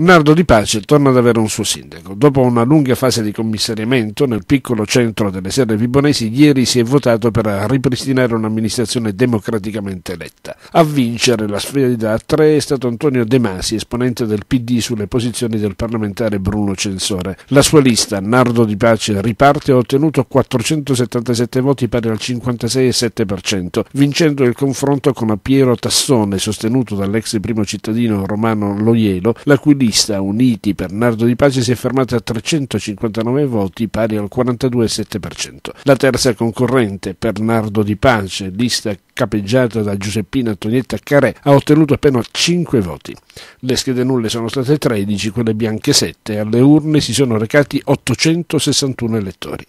Nardo Di Pace torna ad avere un suo sindaco. Dopo una lunga fase di commissariamento nel piccolo centro delle Serre Vibonesi, ieri si è votato per ripristinare un'amministrazione democraticamente eletta. A vincere la sfida a tre è stato Antonio De Masi, esponente del PD sulle posizioni del parlamentare Bruno Censore. La sua lista, Nardo Di Pace riparte, ha ottenuto 477 voti pari al 56,7%, vincendo il confronto con Piero Tassone, sostenuto dall'ex primo cittadino romano Loielo, la cui lista lista uniti per Nardo Di Pace si è fermata a 359 voti, pari al 42,7%. La terza concorrente per Nardo Di Pace, lista capeggiata da Giuseppina Antonietta Carè, ha ottenuto appena 5 voti. Le schede nulle sono state 13, quelle bianche 7 alle urne si sono recati 861 elettori.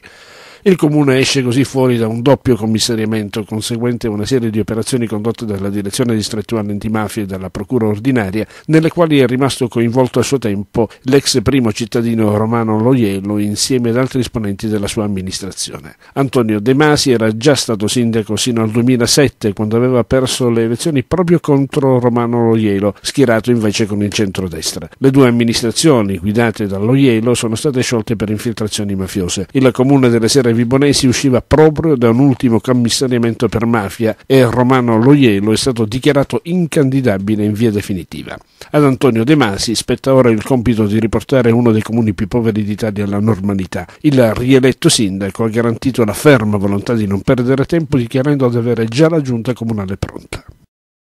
Il comune esce così fuori da un doppio commissariamento conseguente a una serie di operazioni condotte dalla direzione distrettuale antimafia e dalla procura ordinaria, nelle quali è rimasto coinvolto a suo tempo l'ex primo cittadino romano Loiello insieme ad altri esponenti della sua amministrazione. Antonio De Masi era già stato sindaco sino al 2007 quando aveva perso le elezioni proprio contro Romano Loiello, schierato invece con il centrodestra. Le due amministrazioni guidate da Loiello sono state sciolte per infiltrazioni mafiose. Il comune delle Sere dei Vibonesi usciva proprio da un ultimo commissariamento per mafia e Romano Loielo è stato dichiarato incandidabile in via definitiva. Ad Antonio De Masi spetta ora il compito di riportare uno dei comuni più poveri d'Italia alla normalità. Il rieletto sindaco ha garantito la ferma volontà di non perdere tempo dichiarando di avere già la giunta comunale pronta.